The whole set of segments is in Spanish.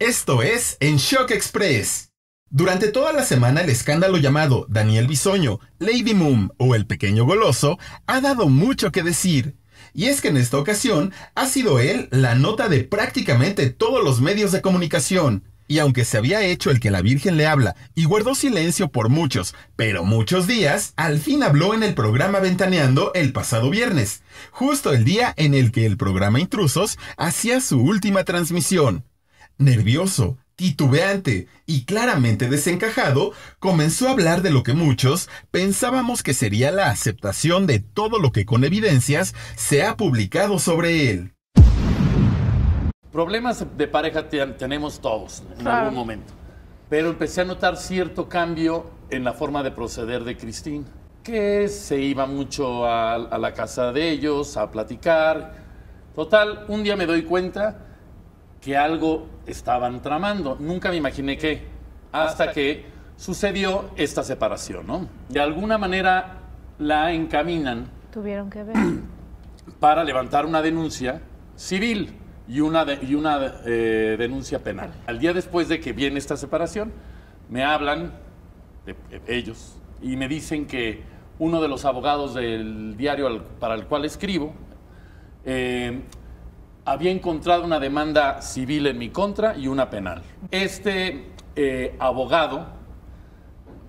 Esto es En Shock Express. Durante toda la semana el escándalo llamado Daniel Bisoño, Lady Moon o El Pequeño Goloso ha dado mucho que decir. Y es que en esta ocasión ha sido él la nota de prácticamente todos los medios de comunicación. Y aunque se había hecho el que la Virgen le habla y guardó silencio por muchos, pero muchos días, al fin habló en el programa Ventaneando el pasado viernes, justo el día en el que el programa Intrusos hacía su última transmisión nervioso, titubeante y claramente desencajado, comenzó a hablar de lo que muchos pensábamos que sería la aceptación de todo lo que con evidencias se ha publicado sobre él. Problemas de pareja tenemos todos en algún momento, pero empecé a notar cierto cambio en la forma de proceder de Christine, que se iba mucho a la casa de ellos a platicar. Total, un día me doy cuenta que algo estaban tramando. Nunca me imaginé que, ah, hasta que sucedió esta separación, ¿no? De alguna manera la encaminan. Tuvieron que ver. Para levantar una denuncia civil y una, y una eh, denuncia penal. Al día después de que viene esta separación, me hablan de, ellos y me dicen que uno de los abogados del diario para el cual escribo eh, había encontrado una demanda civil en mi contra y una penal. Este eh, abogado,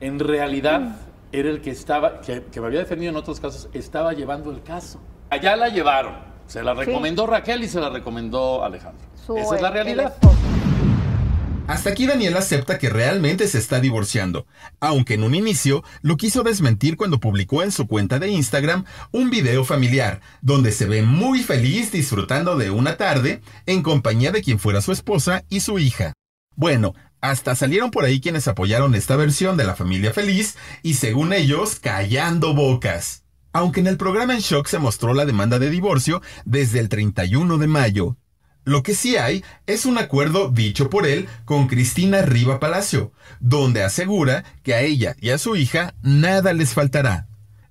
en realidad, mm. era el que estaba, que, me había defendido en otros casos, estaba llevando el caso. Allá la llevaron. Se la recomendó Raquel y se la recomendó Alejandro. Esa es la realidad. Hasta aquí Daniel acepta que realmente se está divorciando, aunque en un inicio lo quiso desmentir cuando publicó en su cuenta de Instagram un video familiar, donde se ve muy feliz disfrutando de una tarde en compañía de quien fuera su esposa y su hija. Bueno, hasta salieron por ahí quienes apoyaron esta versión de la familia feliz y según ellos callando bocas. Aunque en el programa en shock se mostró la demanda de divorcio desde el 31 de mayo, lo que sí hay es un acuerdo dicho por él con Cristina Riva Palacio, donde asegura que a ella y a su hija nada les faltará.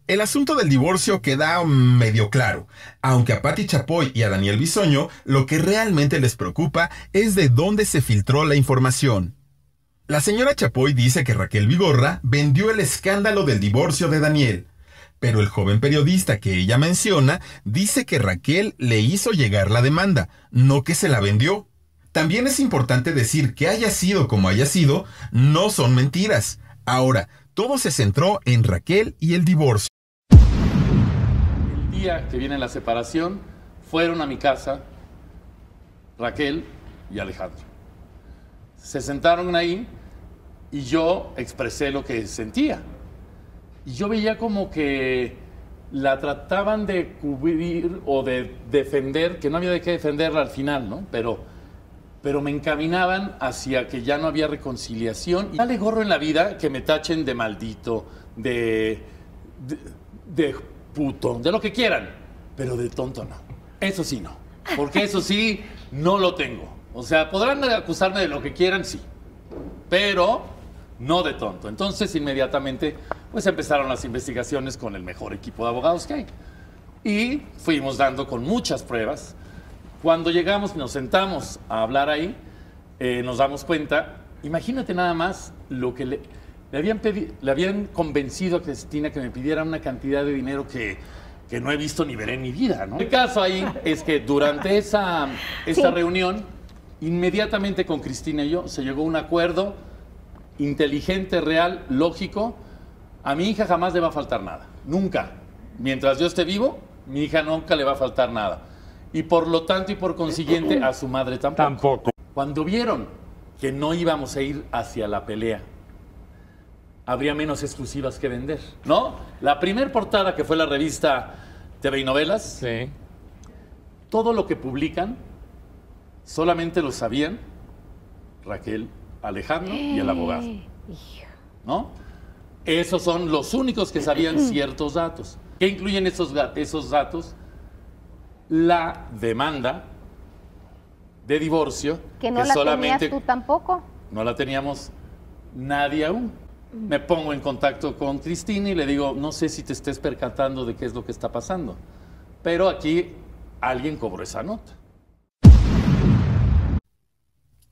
El asunto del divorcio queda medio claro, aunque a Patti Chapoy y a Daniel Bisoño lo que realmente les preocupa es de dónde se filtró la información. La señora Chapoy dice que Raquel Vigorra vendió el escándalo del divorcio de Daniel, pero el joven periodista que ella menciona dice que Raquel le hizo llegar la demanda, no que se la vendió. También es importante decir que haya sido como haya sido, no son mentiras. Ahora, todo se centró en Raquel y el divorcio. El día que viene la separación, fueron a mi casa Raquel y Alejandro. Se sentaron ahí y yo expresé lo que sentía y yo veía como que la trataban de cubrir o de defender, que no había de qué defenderla al final, ¿no? Pero, pero me encaminaban hacia que ya no había reconciliación. Y dale gorro en la vida que me tachen de maldito, de, de, de puto, de lo que quieran, pero de tonto no. Eso sí no, porque eso sí no lo tengo. O sea, podrán acusarme de lo que quieran, sí, pero no de tonto. Entonces, inmediatamente, pues empezaron las investigaciones con el mejor equipo de abogados que hay. Y fuimos dando con muchas pruebas. Cuando llegamos, nos sentamos a hablar ahí, eh, nos damos cuenta, imagínate nada más lo que le, habían, le habían convencido a Cristina que me pidiera una cantidad de dinero que, no he visto ni veré en mi vida, ¿no? El caso ahí es que durante esa, reunión, inmediatamente con Cristina y yo, se llegó a un acuerdo inteligente, real, lógico. A mi hija jamás le va a faltar nada, nunca. Mientras yo esté vivo, mi hija nunca le va a faltar nada. Y por lo tanto y por consiguiente a su madre tampoco. Cuando vieron que no íbamos a ir hacia la pelea, habría menos exclusivas que vender, ¿no? La primer portada que fue la revista TV y Novelas, sí. todo lo que publican solamente lo sabían Raquel Alejandro y el abogado. ¿No? Esos son los únicos que sabían mm. ciertos datos. ¿Qué incluyen esos, esos datos? La demanda de divorcio. Que no la solamente, tú tampoco. No la teníamos nadie aún. Mm. Me pongo en contacto con Cristina y le digo, no sé si te estés percatando de qué es lo que está pasando, pero aquí alguien cobró esa nota.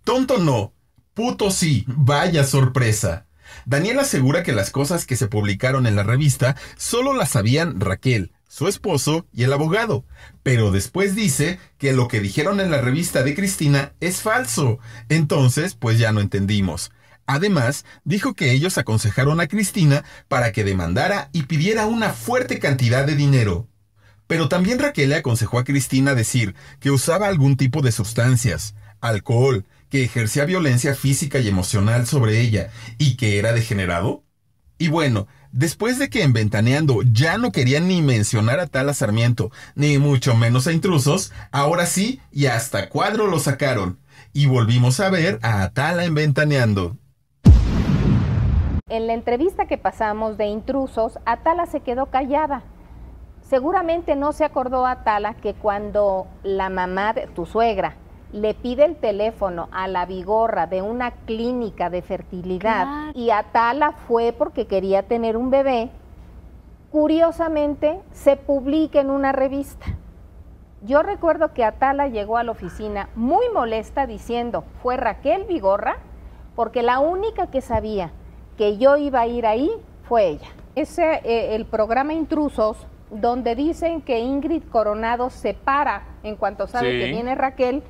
Tonto no. Puto sí, vaya sorpresa. Daniel asegura que las cosas que se publicaron en la revista solo las sabían Raquel, su esposo y el abogado, pero después dice que lo que dijeron en la revista de Cristina es falso. Entonces, pues ya no entendimos. Además, dijo que ellos aconsejaron a Cristina para que demandara y pidiera una fuerte cantidad de dinero. Pero también Raquel le aconsejó a Cristina decir que usaba algún tipo de sustancias, alcohol, que ejercía violencia física y emocional sobre ella y que era degenerado? Y bueno, después de que en Ventaneando ya no querían ni mencionar a tal Sarmiento, ni mucho menos a intrusos, ahora sí y hasta cuadro lo sacaron. Y volvimos a ver a Atala en Ventaneando. En la entrevista que pasamos de intrusos, Atala se quedó callada. Seguramente no se acordó Atala que cuando la mamá de tu suegra le pide el teléfono a la vigorra de una clínica de fertilidad y Atala fue porque quería tener un bebé, curiosamente se publica en una revista. Yo recuerdo que Atala llegó a la oficina muy molesta diciendo, fue Raquel Vigorra, porque la única que sabía que yo iba a ir ahí fue ella. Ese, eh, el programa Intrusos, donde dicen que Ingrid Coronado se para en cuanto sabe que viene Raquel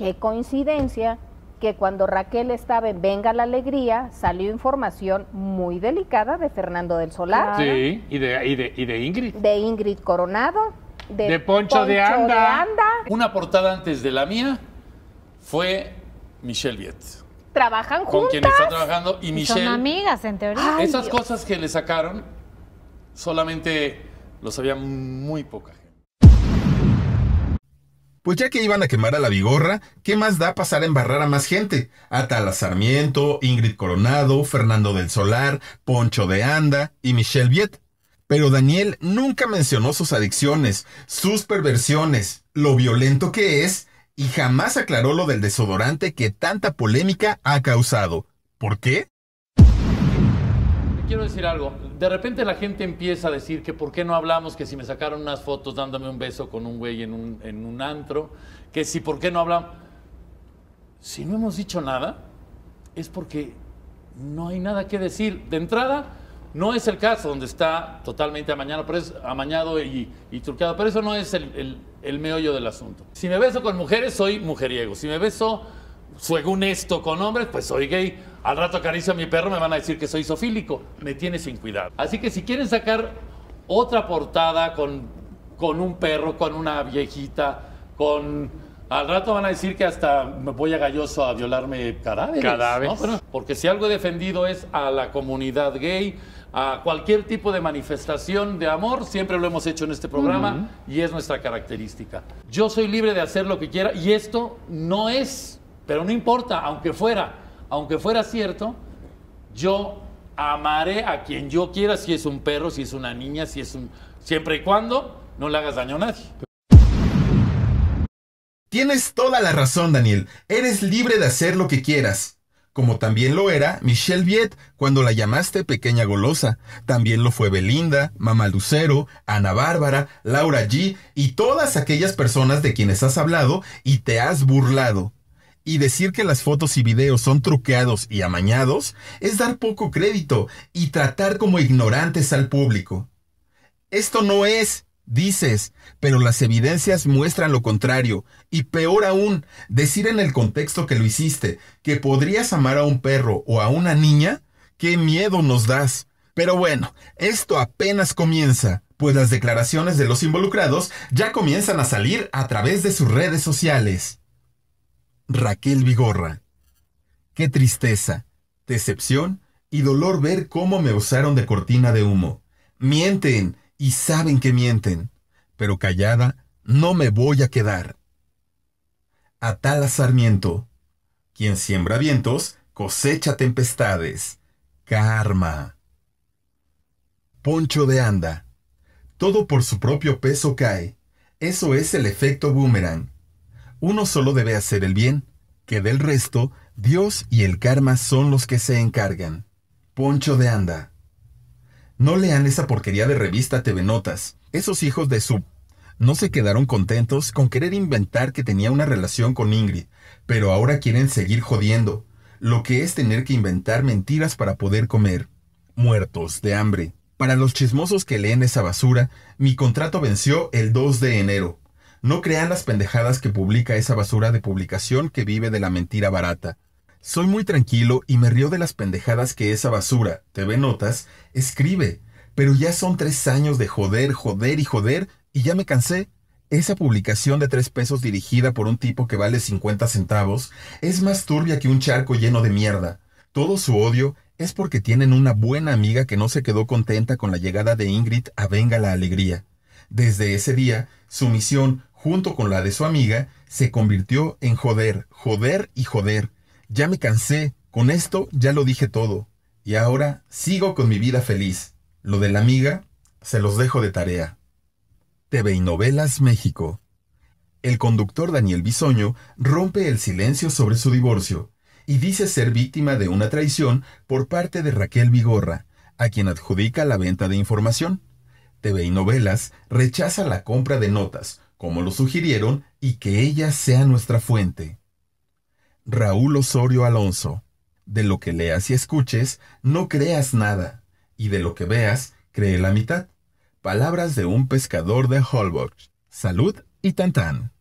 Qué coincidencia que cuando Raquel estaba en Venga la Alegría salió información muy delicada de Fernando del Solar. Sí, y de, Ingrid. De Ingrid Coronado. De, Poncho, de, Anda. Una portada antes de la mía fue Michelle Viet. Trabajan juntas. Con quien está trabajando y Michelle. Son amigas, en teoría. esas cosas que le sacaron solamente lo sabía muy poca gente. Pues ya que iban a quemar a la vigorra, ¿qué más da pasar a embarrar a más gente? Atala Sarmiento, Ingrid Coronado, Fernando del Solar, Poncho de Anda y Michelle Viet. Pero Daniel nunca mencionó sus adicciones, sus perversiones, lo violento que es y jamás aclaró lo del desodorante que tanta polémica ha causado. ¿Por qué? Quiero decir algo de repente la gente empieza a decir que por qué no hablamos, que si me sacaron unas fotos dándome un beso con un güey en un, antro, que si por qué no hablamos. Si no hemos dicho nada, es porque no hay nada que decir. De entrada, no es el caso donde está totalmente amañado, pero es amañado y, y truqueado, pero eso no es el, el, el meollo del asunto. Si me beso con mujeres, soy mujeriego. Si me beso según esto con hombres, pues soy gay. Al rato acaricio a mi perro, me van a decir que soy sofílico. Me tiene sin cuidado. Así que si quieren sacar otra portada con, con un perro, con una viejita, con. Al rato van a decir que hasta me voy a galloso a violarme cadáveres. Cadáveres. porque si algo he defendido es a la comunidad gay, a cualquier tipo de manifestación de amor, siempre lo hemos hecho en este programa y es nuestra característica. Yo soy libre de hacer lo que quiera y esto no es pero no importa, aunque fuera, aunque fuera cierto, yo amaré a quien yo quiera, si es un perro, si es una niña, si es un... Siempre y cuando no le hagas daño a nadie. Tienes toda la razón, Daniel. Eres libre de hacer lo que quieras. Como también lo era Michelle Viet cuando la llamaste pequeña golosa. También lo fue Belinda, Mamá Lucero, Ana Bárbara, Laura G y todas aquellas personas de quienes has hablado y te has burlado y decir que las fotos y videos son truqueados y amañados es dar poco crédito y tratar como ignorantes al público. Esto no es, dices, pero las evidencias muestran lo contrario, y peor aún, decir en el contexto que lo hiciste que podrías amar a un perro o a una niña, qué miedo nos das. Pero bueno, esto apenas comienza, pues las declaraciones de los involucrados ya comienzan a salir a través de sus redes sociales. Raquel Vigorra. Qué tristeza, decepción y dolor ver cómo me usaron de cortina de humo. Mienten y saben que mienten, pero callada no me voy a quedar. Atala Sarmiento. Quien siembra vientos, cosecha tempestades. Karma. Poncho de anda. Todo por su propio peso cae. Eso es el efecto boomerang. Uno solo debe hacer el bien, que del resto Dios y el karma son los que se encargan. Poncho de Anda. No lean esa porquería de revista TV Notas. Esos hijos de Sub No se quedaron contentos con querer inventar que tenía una relación con Ingrid, pero ahora quieren seguir jodiendo, lo que es tener que inventar mentiras para poder comer. Muertos de hambre. Para los chismosos que leen esa basura, mi contrato venció el 2 de enero. No crean las pendejadas que publica esa basura de publicación que vive de la mentira barata. Soy muy tranquilo y me río de las pendejadas que esa basura, TV Notas, escribe. Pero ya son tres años de joder, joder y joder, y ya me cansé. Esa publicación de tres pesos dirigida por un tipo que vale 50 centavos es más turbia que un charco lleno de mierda. Todo su odio es porque tienen una buena amiga que no se quedó contenta con la llegada de Ingrid a Venga la Alegría. Desde ese día, su misión junto con la de su amiga, se convirtió en joder, joder y joder. Ya me cansé, con esto ya lo dije todo. Y ahora sigo con mi vida feliz. Lo de la amiga se los dejo de tarea. TV Novelas México. El conductor Daniel Bisoño rompe el silencio sobre su divorcio y dice ser víctima de una traición por parte de Raquel Vigorra, a quien adjudica la venta de información. TV Novelas rechaza la compra de notas, como lo sugirieron, y que ella sea nuestra fuente. Raúl Osorio Alonso. De lo que leas y escuches, no creas nada, y de lo que veas, cree la mitad. Palabras de un pescador de Holbox. Salud y tantán.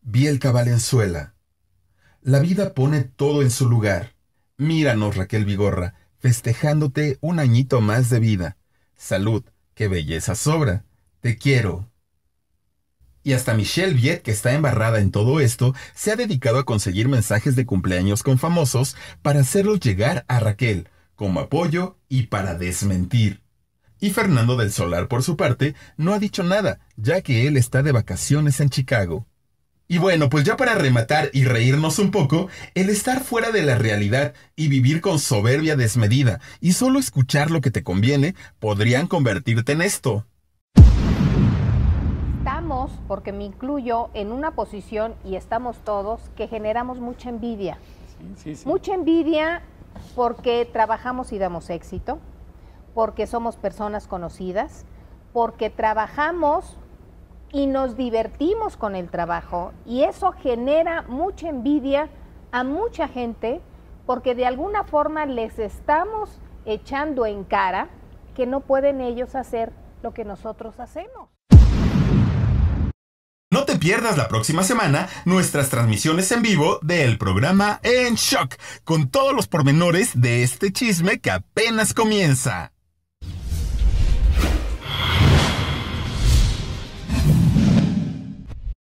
Bielka Valenzuela. La vida pone todo en su lugar. Míranos, Raquel Vigorra, festejándote un añito más de vida. Salud, qué belleza sobra. Te quiero. Y hasta Michelle Viet, que está embarrada en todo esto, se ha dedicado a conseguir mensajes de cumpleaños con famosos para hacerlos llegar a Raquel, como apoyo y para desmentir. Y Fernando del Solar, por su parte, no ha dicho nada, ya que él está de vacaciones en Chicago. Y bueno, pues ya para rematar y reírnos un poco, el estar fuera de la realidad y vivir con soberbia desmedida y solo escuchar lo que te conviene podrían convertirte en esto, porque me incluyo en una posición y estamos todos, que generamos mucha envidia. Mucha envidia porque trabajamos y damos éxito, porque somos personas conocidas, porque trabajamos y nos divertimos con el trabajo y eso genera mucha envidia a mucha gente porque de alguna forma les estamos echando en cara que no pueden ellos hacer lo que nosotros hacemos te pierdas la próxima semana nuestras transmisiones en vivo del programa En Shock, con todos los pormenores de este chisme que apenas comienza.